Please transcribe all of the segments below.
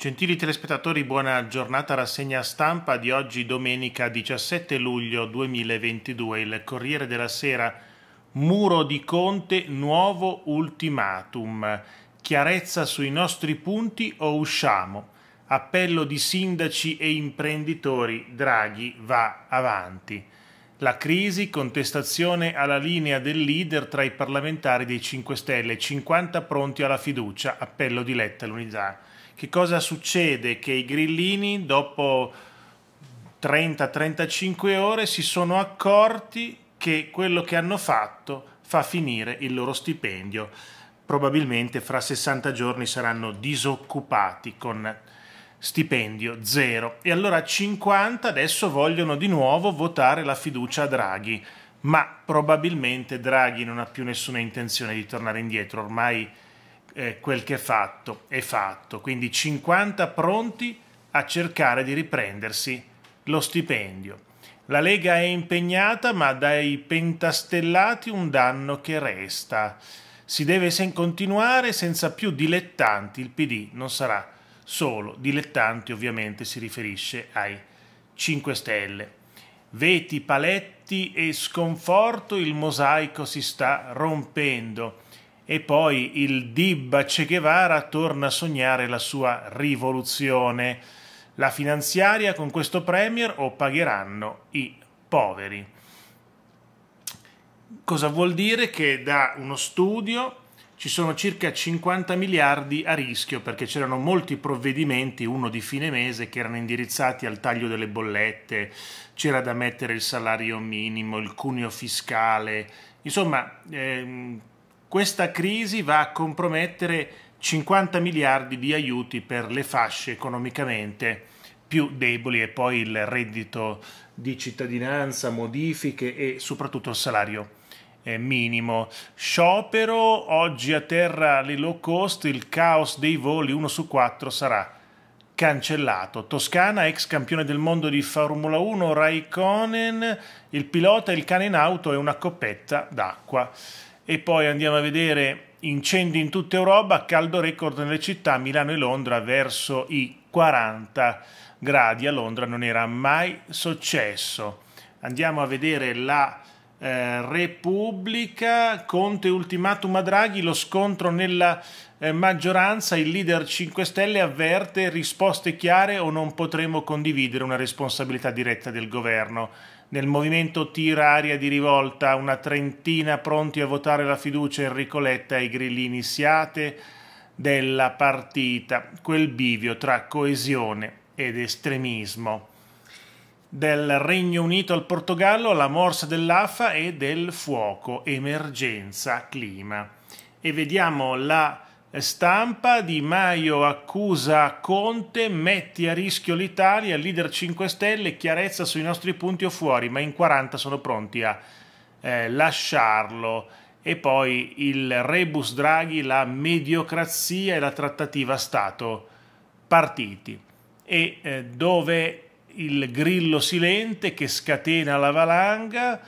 Gentili telespettatori, buona giornata rassegna stampa di oggi domenica 17 luglio 2022. Il Corriere della Sera, muro di Conte, nuovo ultimatum. Chiarezza sui nostri punti o usciamo? Appello di sindaci e imprenditori, Draghi va avanti. La crisi, contestazione alla linea del leader tra i parlamentari dei 5 Stelle, 50 pronti alla fiducia, appello di Letta Lunizar che cosa succede? Che i grillini dopo 30-35 ore si sono accorti che quello che hanno fatto fa finire il loro stipendio. Probabilmente fra 60 giorni saranno disoccupati con stipendio zero. E allora 50 adesso vogliono di nuovo votare la fiducia a Draghi, ma probabilmente Draghi non ha più nessuna intenzione di tornare indietro, ormai eh, quel che è fatto è fatto. Quindi 50 pronti a cercare di riprendersi lo stipendio. La Lega è impegnata, ma dai pentastellati un danno che resta. Si deve sen continuare senza più dilettanti. Il PD non sarà solo dilettanti, ovviamente si riferisce ai 5 Stelle. Veti, paletti e sconforto, il mosaico si sta rompendo e poi il Dibba Che Guevara torna a sognare la sua rivoluzione. La finanziaria con questo premier o pagheranno i poveri. Cosa vuol dire? Che da uno studio ci sono circa 50 miliardi a rischio perché c'erano molti provvedimenti, uno di fine mese, che erano indirizzati al taglio delle bollette, c'era da mettere il salario minimo, il cuneo fiscale, insomma... Ehm, questa crisi va a compromettere 50 miliardi di aiuti per le fasce economicamente più deboli e poi il reddito di cittadinanza, modifiche e soprattutto il salario eh, minimo. Sciopero, oggi a terra le low cost, il caos dei voli 1 su 4 sarà cancellato. Toscana, ex campione del mondo di Formula 1, Raikkonen, il pilota, il cane in auto e una coppetta d'acqua e poi andiamo a vedere incendi in tutta Europa, caldo record nelle città Milano e Londra verso i 40 gradi, a Londra non era mai successo. Andiamo a vedere la eh, Repubblica, Conte ultimatum a Draghi, lo scontro nella eh, maggioranza, il leader 5 Stelle avverte risposte chiare o non potremo condividere una responsabilità diretta del governo. Nel movimento tira aria di rivolta, una trentina pronti a votare la fiducia Enrico Letta e i grillini siate della partita, quel bivio tra coesione ed estremismo del Regno Unito al Portogallo, la morsa dell'AFA e del fuoco, emergenza clima. E vediamo la stampa, Di Maio accusa Conte, metti a rischio l'Italia, leader 5 Stelle, chiarezza sui nostri punti o fuori, ma in 40 sono pronti a eh, lasciarlo. E poi il rebus Draghi, la mediocrazia e la trattativa Stato-partiti. E eh, dove il grillo silente che scatena la valanga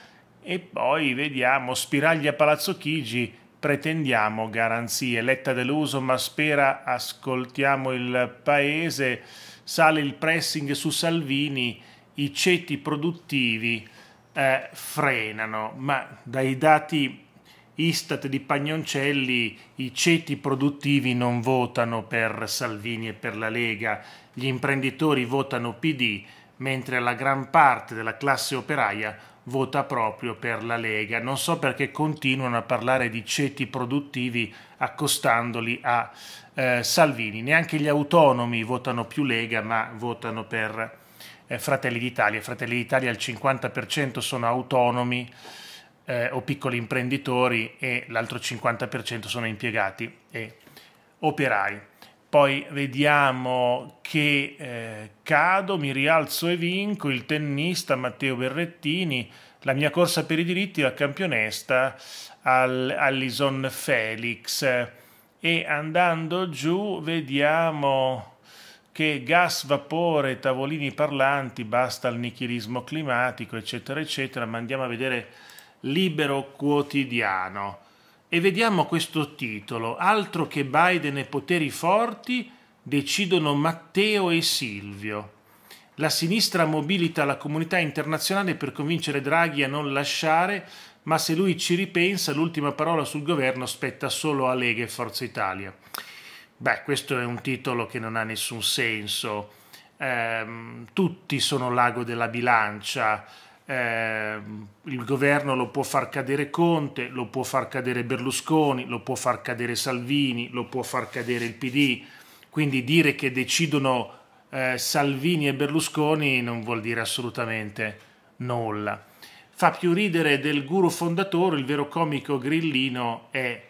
e poi vediamo Spiraglia Palazzo Chigi pretendiamo garanzie Letta deluso ma spera ascoltiamo il paese sale il pressing su Salvini i ceti produttivi eh, frenano ma dai dati Istat di Pagnoncelli i ceti produttivi non votano per Salvini e per la Lega gli imprenditori votano PD, mentre la gran parte della classe operaia vota proprio per la Lega. Non so perché continuano a parlare di ceti produttivi accostandoli a eh, Salvini. Neanche gli autonomi votano più Lega, ma votano per eh, Fratelli d'Italia. Fratelli d'Italia al 50% sono autonomi eh, o piccoli imprenditori e l'altro 50% sono impiegati e operai poi vediamo che eh, cado, mi rialzo e vinco, il tennista Matteo Berrettini, la mia corsa per i diritti, la campionessa al, Allison Felix. E andando giù vediamo che gas, vapore, tavolini parlanti, basta il nichilismo climatico, eccetera, eccetera, ma andiamo a vedere libero quotidiano e vediamo questo titolo, altro che Biden e poteri forti, decidono Matteo e Silvio. La sinistra mobilita la comunità internazionale per convincere Draghi a non lasciare, ma se lui ci ripensa l'ultima parola sul governo spetta solo a Lega e Forza Italia. Beh, questo è un titolo che non ha nessun senso. Ehm, tutti sono l'ago della bilancia eh, il governo lo può far cadere Conte, lo può far cadere Berlusconi, lo può far cadere Salvini, lo può far cadere il PD. Quindi dire che decidono eh, Salvini e Berlusconi non vuol dire assolutamente nulla. Fa più ridere del guru fondatore, il vero comico grillino è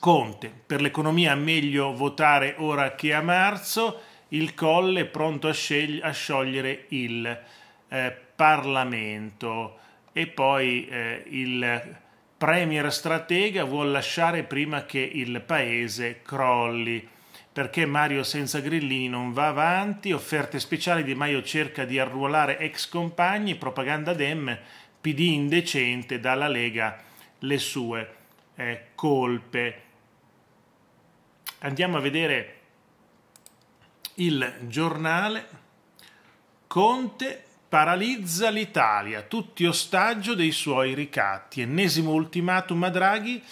Conte. Per l'economia meglio votare ora che a marzo, il colle pronto a, a sciogliere il eh, Parlamento e poi eh, il premier stratega vuol lasciare prima che il paese crolli perché Mario senza grillini non va avanti, offerte speciali di Maio cerca di arruolare ex compagni, propaganda Dem, PD indecente, dalla Lega le sue eh, colpe. Andiamo a vedere il giornale. Conte Paralizza l'Italia, tutti ostaggio dei suoi ricatti. Ennesimo ultimatum a Draghi,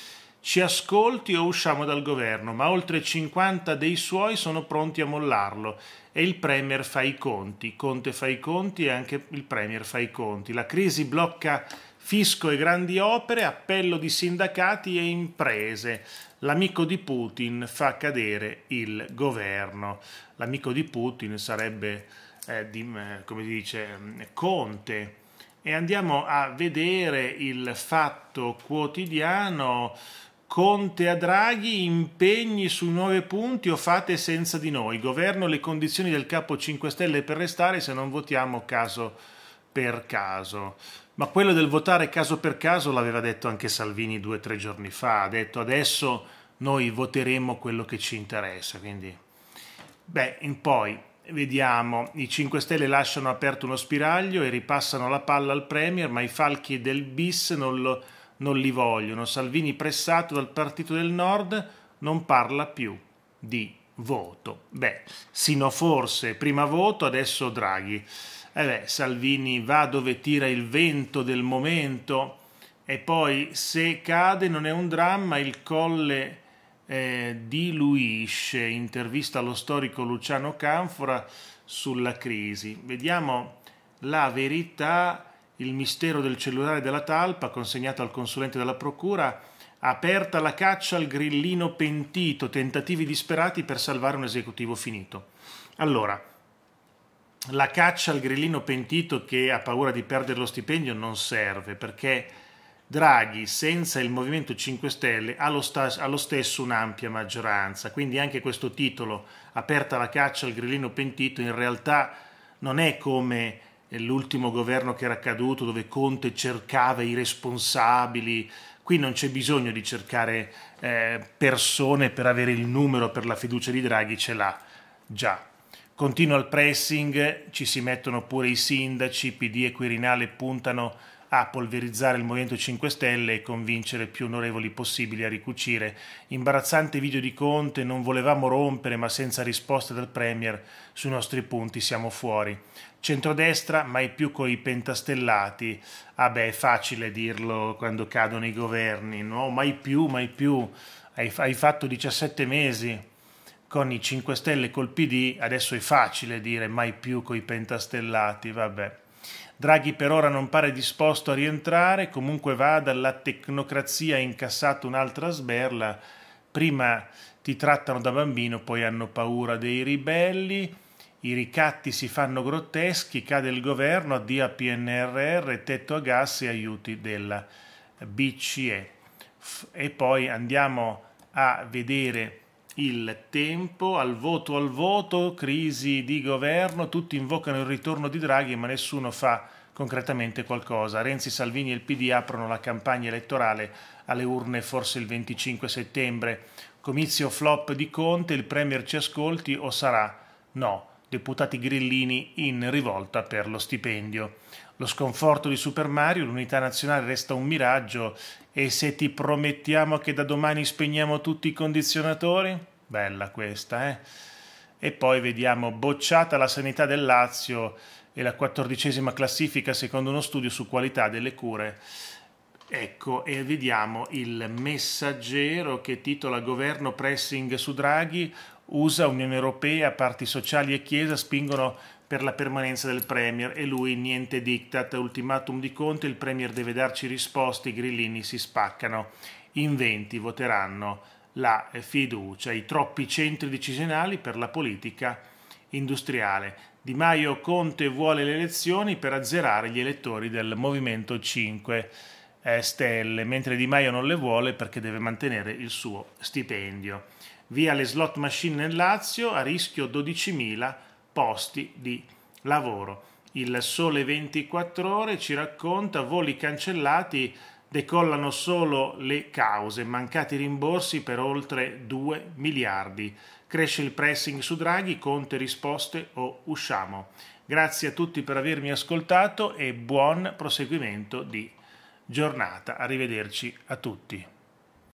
ci ascolti o usciamo dal governo, ma oltre 50 dei suoi sono pronti a mollarlo e il Premier fa i conti. Conte fa i conti e anche il Premier fa i conti. La crisi blocca fisco e grandi opere, appello di sindacati e imprese. L'amico di Putin fa cadere il governo. L'amico di Putin sarebbe eh, di, eh, come si dice, mm, Conte e andiamo a vedere il fatto quotidiano Conte a Draghi, impegni su nove punti o fate senza di noi. Governo le condizioni del capo 5 Stelle per restare se non votiamo caso per caso. Ma quello del votare caso per caso l'aveva detto anche Salvini due o tre giorni fa. Ha detto adesso noi voteremo quello che ci interessa. Quindi, beh, in poi Vediamo, i 5 Stelle lasciano aperto uno spiraglio e ripassano la palla al Premier, ma i falchi del bis non, lo, non li vogliono. Salvini pressato dal Partito del Nord non parla più di voto. Beh, sino forse prima voto, adesso Draghi. Eh beh, Salvini va dove tira il vento del momento e poi se cade non è un dramma, il colle eh, diluisce, intervista lo storico Luciano Canfora sulla crisi. Vediamo la verità, il mistero del cellulare della talpa consegnato al consulente della procura, aperta la caccia al grillino pentito, tentativi disperati per salvare un esecutivo finito. Allora, la caccia al grillino pentito che ha paura di perdere lo stipendio non serve perché Draghi senza il Movimento 5 Stelle ha lo, lo, stesso un'ampia maggioranza, quindi anche questo titolo, aperta la caccia al grillino pentito, in realtà non è come l'ultimo governo che era accaduto dove Conte cercava i responsabili, qui non c'è bisogno di cercare eh, persone per avere il numero per la fiducia di Draghi, ce l'ha già. Continua il pressing, ci si mettono pure i sindaci, PD e Quirinale puntano a polverizzare il Movimento 5 Stelle e convincere più onorevoli possibili a ricucire. Imbarazzante video di Conte, non volevamo rompere ma senza risposte dal Premier, sui nostri punti siamo fuori. Centrodestra mai più con i pentastellati, ah beh è facile dirlo quando cadono i governi, no? Mai più, mai più, hai, hai fatto 17 mesi con i 5 Stelle col PD, adesso è facile dire mai più coi pentastellati, vabbè. Draghi per ora non pare disposto a rientrare, comunque vada, la tecnocrazia ha incassato un'altra sberla, prima ti trattano da bambino, poi hanno paura dei ribelli, i ricatti si fanno grotteschi, cade il governo, addia PNRR, tetto a gas e aiuti della BCE. E poi andiamo a vedere il tempo, al voto al voto, crisi di governo, tutti invocano il ritorno di Draghi ma nessuno fa concretamente qualcosa. Renzi, Salvini e il PD aprono la campagna elettorale alle urne forse il 25 settembre. Comizio flop di Conte, il Premier ci ascolti o sarà? No, deputati grillini in rivolta per lo stipendio lo sconforto di Super Mario, l'unità nazionale resta un miraggio e se ti promettiamo che da domani spegniamo tutti i condizionatori? Bella questa, eh? E poi vediamo bocciata la sanità del Lazio e la quattordicesima classifica secondo uno studio su qualità delle cure. Ecco, e vediamo il messaggero che titola Governo pressing su Draghi, USA, Unione Europea, parti sociali e Chiesa spingono per la permanenza del Premier e lui niente diktat, ultimatum di Conte, il Premier deve darci risposte, i grillini si spaccano, in 20 voteranno la fiducia, i troppi centri decisionali per la politica industriale. Di Maio Conte vuole le elezioni per azzerare gli elettori del Movimento 5 Stelle, mentre Di Maio non le vuole perché deve mantenere il suo stipendio. Via le slot machine nel Lazio, a rischio 12.000 posti di lavoro. Il Sole 24 ore ci racconta voli cancellati, decollano solo le cause, mancati rimborsi per oltre 2 miliardi. Cresce il pressing su Draghi, Conte risposte o usciamo. Grazie a tutti per avermi ascoltato e buon proseguimento di giornata. Arrivederci a tutti.